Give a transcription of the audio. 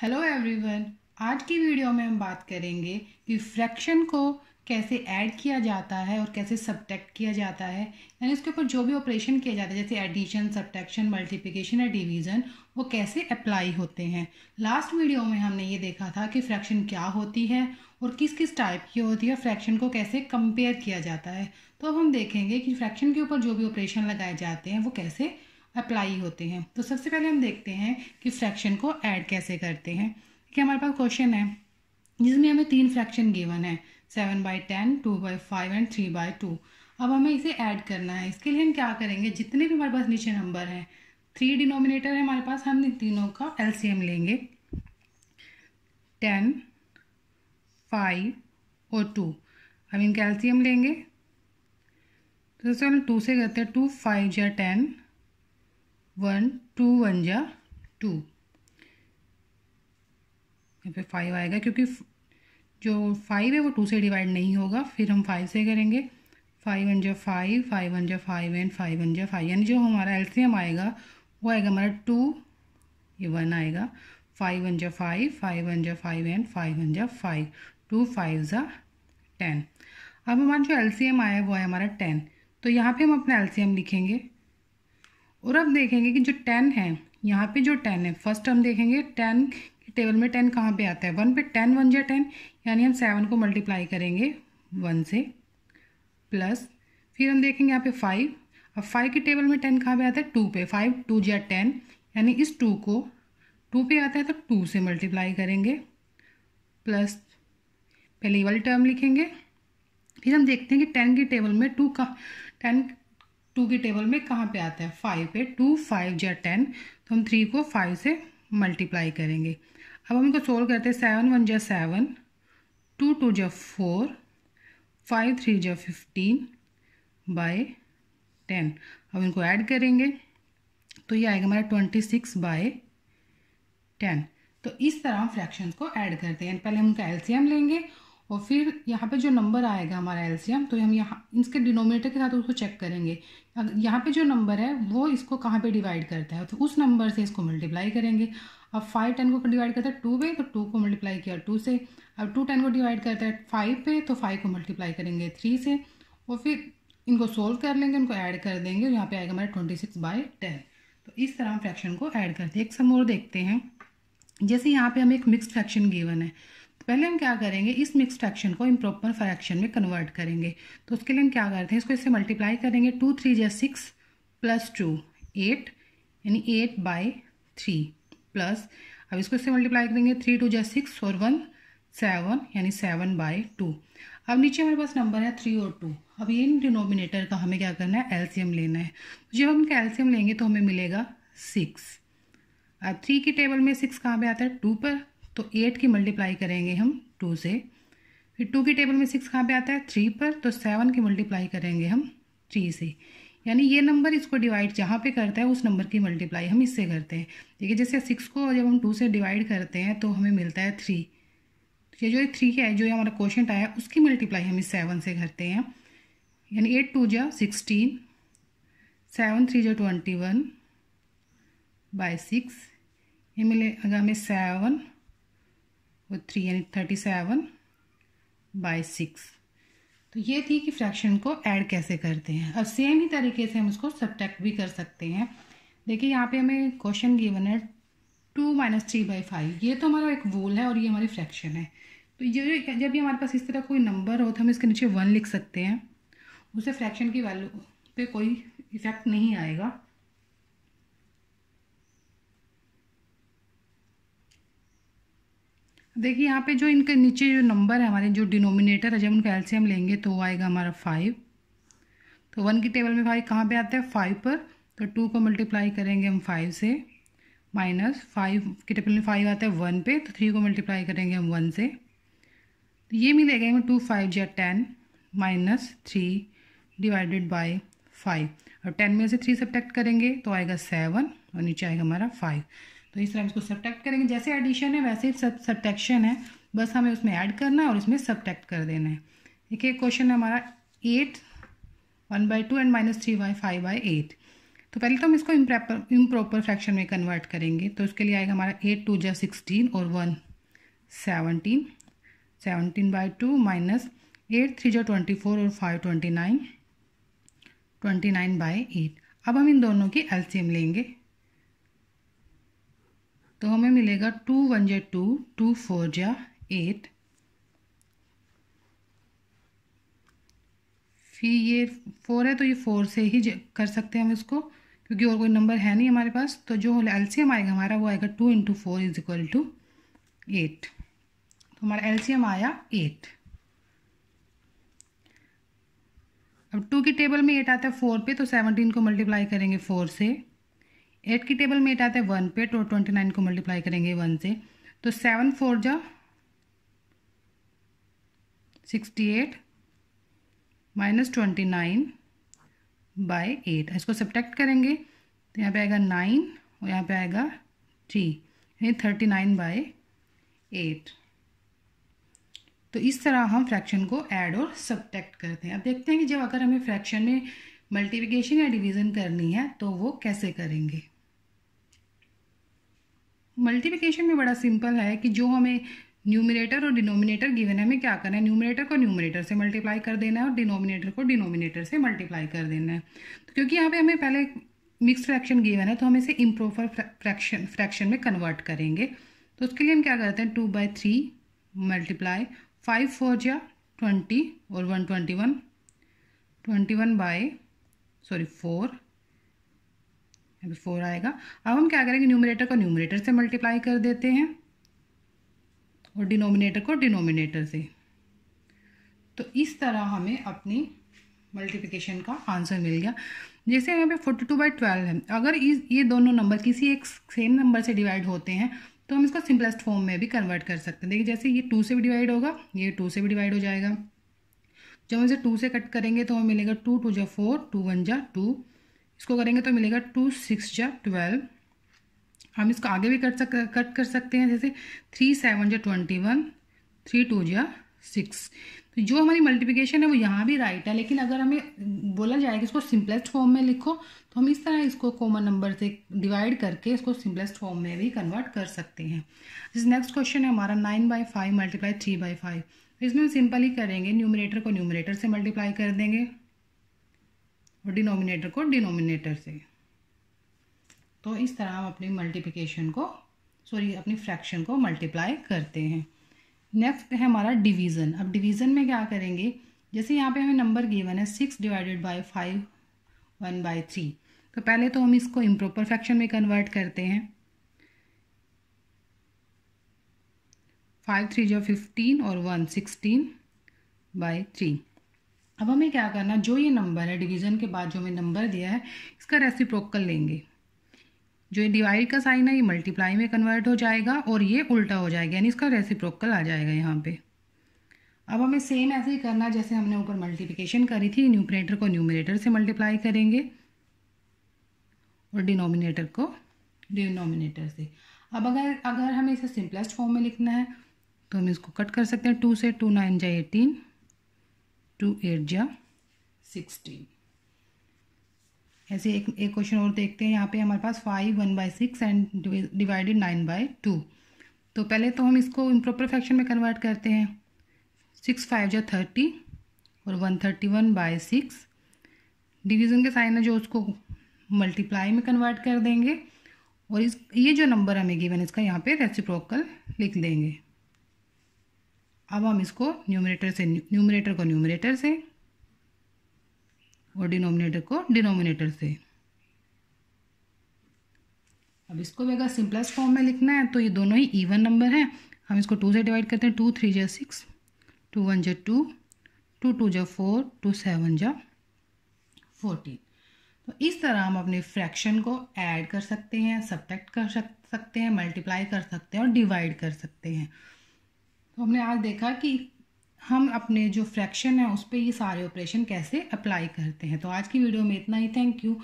hello everyone आज की video में हम बात करेंगे कि फ्रैक्शन को कैसे ऐड किया जाता है और कैसे सब्टैक्ट किया जाता है यानी उसके ऊपर जो भी ऑपरेशन किया जाता है जैसे एडिशन सब्टैक्शन मल्टीप्लिकेशन या डिवीज़न वो कैसे अप्लाई होते हैं लास्ट वीडियो में हमने ये देखा था कि फ्रैक्शन क्या होती है और किस किस टाइप की होती है फ्रैक्शन को कैसे कंपेयर किया जाता है तो अब हम देखेंगे कि फ्रैक्शन के ऊपर जो भी ऑपरेशन लगाए जाते हैं वो कैसे अप्लाई होते हैं तो सबसे पहले हम देखते हैं कि फ्रैक्शन को ऐड कैसे करते हैं ठीक है हमारे पास क्वेश्चन है जिसमें हमें तीन फ्रैक्शन गिवन है seven by ten two by five and three by two अब हमें इसे ऐड करना है इसके लिए हम क्या करेंगे जितने भी हमारे पास नीचे नंबर हैं थ्री डिनोमिनेटर है हमारे पास हम इन तीनों का एलसीएम लेंगे टेन फाइव और टू हम इनका एलसीएम लेंगे तो सबसे पहले टू से करते हैं टू फाइव या टेन वन टू वन जा टू यहाँ पे फाइव आएगा क्योंकि जो फाइव है वो टू से डिवाइड नहीं होगा फिर हम फाइव से करेंगे फाइव वन जा फाइव फाइव वन जा फाइव एंड फाइव वन जा फाइव यानी जो हमारा एल्सीयम आएगा वो आएगा हमारा टू ये वन आएगा फाइव वन जा फाइव फाइव वन जा फाइव एंड फाइव वन जा फाइव टू फाइव ज़ा टेन अब हमारा जो एल्सीयम आया वो है हमारा टेन तो यहाँ पे हम अपना एल्सीयम लिखेंगे और अब देखेंगे कि जो टेन है यहाँ पे जो टेन है फर्स्ट हम देखेंगे टेन टेबल में टेन कहाँ पे आता है वन पे टेन वन या टेन यानी हम सेवन को मल्टीप्लाई करेंगे वन से प्लस फिर हम देखेंगे यहाँ पे फाइव अब फाइव के टेबल में टेन कहाँ पे आता है टू पे फाइव टू या टेन यानी इस टू को टू पे आता है तो टू से मल्टीप्लाई करेंगे प्लस पहले वाली टर्म लिखेंगे फिर हम देखते हैं कि टेन के टेबल में टू का टेन टू की टेबल में कहाँ पे आता है फाइव पे टू फाइव या टेन तो हम थ्री को फाइव से मल्टीप्लाई करेंगे अब हम इनको सोल्व करते हैं सेवन वन जै सेवन टू टू जै फोर फाइव थ्री जै फिफ्टीन बाय टेन अब इनको ऐड करेंगे तो ये आएगा हमारा ट्वेंटी सिक्स बाय टेन तो इस तरह हम फ्रैक्शन को ऐड करते हैं पहले हम उनका एलसीएम लेंगे और फिर यहाँ पे जो नंबर आएगा हमारा एल्सियम तो हम यहाँ इसके डिनोमिनेटर के साथ उसको चेक करेंगे यहाँ पे जो नंबर है वो इसको कहाँ पे डिवाइड करता है तो उस नंबर से इसको मल्टीप्लाई करेंगे अब फाइव टेन को डिवाइड करता है टू पे तो टू को मल्टीप्लाई किया टू से अब टू टेन को डिवाइड करता है फाइव पे तो फाइव को मल्टीप्लाई करेंगे थ्री से और फिर इनको सोल्व कर लेंगे इनको ऐड कर देंगे और यहाँ पे आएगा हमारा ट्वेंटी सिक्स बाई टेन तो इस तरह हम फ्रैक्शन को ऐड करते हैं एक सम और देखते हैं जैसे यहाँ पे हमें एक मिक्स फ्रैक्शन गिवन है पहले हम क्या करेंगे इस मिक्स फ्रैक्शन को इम्प्रॉपर फ्रैक्शन में कन्वर्ट करेंगे तो उसके लिए हम क्या करते हैं इसको इससे मल्टीप्लाई करेंगे टू थ्री जै सिक्स प्लस टू एट यानी एट बाई थ्री प्लस अब इसको इससे मल्टीप्लाई करेंगे थ्री टू जै सिक्स और वन सेवन यानी सेवन बाई टू अब नीचे हमारे पास नंबर है थ्री और टू अब इन डिनोमिनेटर का हमें क्या करना है एल्सियम लेना है तो जब हम कैल्शियम लेंगे तो हमें मिलेगा सिक्स अब थ्री की टेबल में सिक्स कहाँ पे आता है टू पर तो एट की मल्टीप्लाई करेंगे हम टू से फिर टू की टेबल में सिक्स कहाँ पे आता है थ्री पर तो सेवन की मल्टीप्लाई करेंगे हम थ्री से यानी ये नंबर इसको डिवाइड जहाँ पे करता है उस नंबर की मल्टीप्लाई हम इससे करते हैं देखिए जैसे सिक्स को जब हम टू से डिवाइड करते हैं तो हमें मिलता है थ्री तो ये जो थ्री है जो हमारा क्वेश्चन आया उसकी मल्टीप्लाई हम इस सेवन से करते हैं यानी एट टू जो सिक्सटीन सेवन थ्री जो ट्वेंटी वन बाई सिक्स ये मिले अगर हमें सेवन वो थ्री यानी थर्टी सेवन बाई सिक्स तो ये थी कि फ्रैक्शन को ऐड कैसे करते हैं अब सेम ही तरीके से हम उसको सब्ट्रैक्ट भी कर सकते हैं देखिए यहाँ पे हमें क्वेश्चन गिवन है two minus three by five ये तो हमारा एक वोल है और ये हमारी फ्रैक्शन है तो ये जब भी हमारे पास इस तरह कोई नंबर हो तो हम इसके नीचे वन लिख सकते हैं उसे फ्रैक्शन की वैल्यू पे कोई इफेक्ट नहीं आएगा देखिए यहाँ पे जो इनके नीचे जो नंबर है हमारे जो डिनोमिनेटर है जब उनका एल्सीएम लेंगे तो आएगा हमारा फाइव तो वन की टेबल में फाइव कहाँ पे तो आता है फाइव पर तो टू को मल्टीप्लाई करेंगे हम फाइव से माइनस फाइव की टेबल में फाइव आता है वन पे तो थ्री को मल्टीप्लाई करेंगे हम वन से तो ये मिलेगा हमें टू फाइव या ten minus three divided by five और टेन में से थ्री सब्टेक्ट करेंगे तो आएगा सेवन और नीचे आएगा हमारा फाइव तो इस तरह हम इसको सब्टैक्ट करेंगे जैसे एडिशन है वैसे ही सब सब्टैक्शन है बस हमें उसमें ऐड करना है और इसमें सब्टैक्ट कर देना है देखिए क्वेश्चन है हमारा eight one by two and minus three by five by eight तो पहले तो हम इसको इम्प्रॉपर प्रॉपर फ्रैक्शन में कन्वर्ट करेंगे तो उसके लिए आएगा हमारा एट टू जै सिक्सटीन और one seventeen seventeen by two minus eight three जो ट्वेंटी फोर और five twenty nine twenty nine by eight अब हम इन दोनों की एल्सीम लेंगे तो हमें मिलेगा टू वन जे टू टू फोर जा एट फिर ये फोर है तो ये फोर से ही कर सकते हैं हम इसको क्योंकि और कोई नंबर है नहीं हमारे पास तो जो एलसीएम आएगा हमारा वो आएगा two into four is equal to eight तो हमारा एलसीएम आया एट अब टू की टेबल में एट आता है फोर पे तो सेवनटीन को मल्टीप्लाई करेंगे फोर से एट की टेबल में एट आता है वन पे तो ट्वेंटी नाइन को मल्टीप्लाई करेंगे वन से तो सेवन फोर जा sixty eight minus twenty nine by eight इसको सब्टेक्ट करेंगे तो यहाँ पे आएगा नाइन और यहाँ पे आएगा थ्री यानी थर्टी नाइन बाई एट तो इस तरह हम फ्रैक्शन को ऐड और सब्टैक्ट करते हैं अब देखते हैं कि जब अगर हमें फ्रैक्शन में मल्टीप्लिकेशन या डिवीज़न करनी है तो वो कैसे करेंगे मल्टीप्लिकेशन में बड़ा सिंपल है कि जो हमें न्यूमिनेटर और डिनोमिनेटर गिवन है हमें क्या करना है न्यूमिनेटर को न्यूमिनेटर से मल्टीप्लाई कर देना है और डिनोमिनेटर को डिनोमिनेटर से मल्टीप्लाई कर देना है तो क्योंकि यहाँ पे हमें पहले मिक्स फ्रैक्शन गिवन है तो हम इसे इम्प्रोपर फ्रैक्शन फ्रैक्शन में कन्वर्ट करेंगे तो उसके लिए हम क्या करते हैं two by three multiply five four या ट्वेंटी और one twenty one twenty one by sorry four अभी फोर आएगा अब हम क्या करेंगे न्यूमिनेटर को न्यूमिनेटर से मल्टीप्लाई कर देते हैं और डिनोमिनेटर को डिनोमिनेटर से तो इस तरह हमें अपनी मल्टीप्लिकेशन का आंसर मिल गया जैसे यहाँ पे फोर्टी टू बाई ट्वेल्व है अगर इस ये दोनों नंबर किसी एक सेम नंबर से डिवाइड होते हैं तो हम इसको सिंपलेस्ट फॉर्म में भी कन्वर्ट कर सकते हैं देखिए जैसे ये टू से भी डिवाइड होगा ये टू से भी डिवाइड हो जाएगा जब हम इसे टू से कट करेंगे तो हमें मिलेगा टू टू जो फोर टू वन जा टू इसको करेंगे तो मिलेगा टू सिक्स या ट्वेल्व हम इसको आगे भी कट सक कट कर सकते हैं जैसे थ्री सेवन या ट्वेंटी वन थ्री टू या सिक्स तो जो हमारी मल्टीप्लिकेशन है वो यहाँ भी राइट है लेकिन अगर हमें बोला जाए कि इसको सिंपलेस्ट फॉर्म में लिखो तो हम इस तरह इसको कॉमन नंबर से डिवाइड करके इसको सिंपलेस्ट फॉर्म में भी कन्वर्ट कर सकते हैं जिस नेक्स्ट क्वेश्चन है हमारा nine by five multiply three by five इसमें हम सिंपल ही करेंगे न्यूमिनेटर को न्यूमिनेटर से मल्टीप्लाई कर देंगे डिनोमिनेटर को डिनोमिनेटर से तो इस तरह हम अपनी मल्टीप्लिकेशन को सॉरी अपनी फ्रैक्शन को मल्टीप्लाई करते हैं नेक्स्ट है हमारा डिवीज़न अब डिवीज़न में क्या करेंगे जैसे यहाँ पे हमें नंबर गिवन है six divided by five one by three तो पहले तो हम इसको इम्प्रॉपर फ्रैक्शन में कन्वर्ट करते हैं फाइव थ्री जो फिफ्टीन और वन सिक्सटीन बाई थ्री अब हमें क्या करना जो ये नंबर है डिवीज़न के बाद जो हमें नंबर दिया है इसका रेसिप्रोकल लेंगे जो ये डिवाइड का साइन है ये मल्टीप्लाई में कन्वर्ट हो जाएगा और ये उल्टा हो जाएगा यानी इसका रेसिप्रोकल आ जाएगा यहाँ पे अब हमें सेम ऐसे ही करना जैसे हमने ऊपर मल्टीप्लिकेशन करी थी न्यूमरेटर को न्यूमिनेटर से मल्टीप्लाई करेंगे और डिनोमिनेटर को डिनोमिनेटर से अब अगर अगर हमें इसे सिंपलेस्ट फॉर्म में लिखना है तो हम इसको कट कर सकते हैं टू से टू नाइन जाए एटीन टू एट जा सिक्सटीन ऐसे एक एक क्वेश्चन और देखते हैं यहाँ पे हमारे पास five one by six and divided nine by two तो पहले तो हम इसको प्रॉपर फैक्शन में कन्वर्ट करते हैं सिक्स फाइव जा थर्टी और one thirty one by six division के साइन है जो उसको मल्टीप्लाई में कन्वर्ट कर देंगे और इस ये जो नंबर हमें गिवन इसका यहाँ पे रेसिप्रोकल लिख देंगे अब हम इसको न्यूमरेटर से न्यूमरेटर को न्यूमरेटर से और डिनोमिनेटर को डिनोमिनेटर से अब इसको भी अगर सिंपलेस्ट फॉर्म में लिखना है तो ये दोनों ही इवन नंबर हैं हम इसको टू से डिवाइड करते हैं टू थ्री जै सिक्स टू वन जै टू टू टू जै फोर टू सेवन जै फोर्टीन तो इस तरह हम अपने फ्रैक्शन को ऐड कर सकते हैं सब्ट्रैक्ट कर सकते हैं मल्टीप्लाई कर सकते हैं और डिवाइड कर सकते हैं तो हमने आज देखा कि हम अपने जो फ्रैक्शन है उस पर ये सारे ऑपरेशन कैसे अप्लाई करते हैं तो आज की वीडियो में इतना ही थैंक यू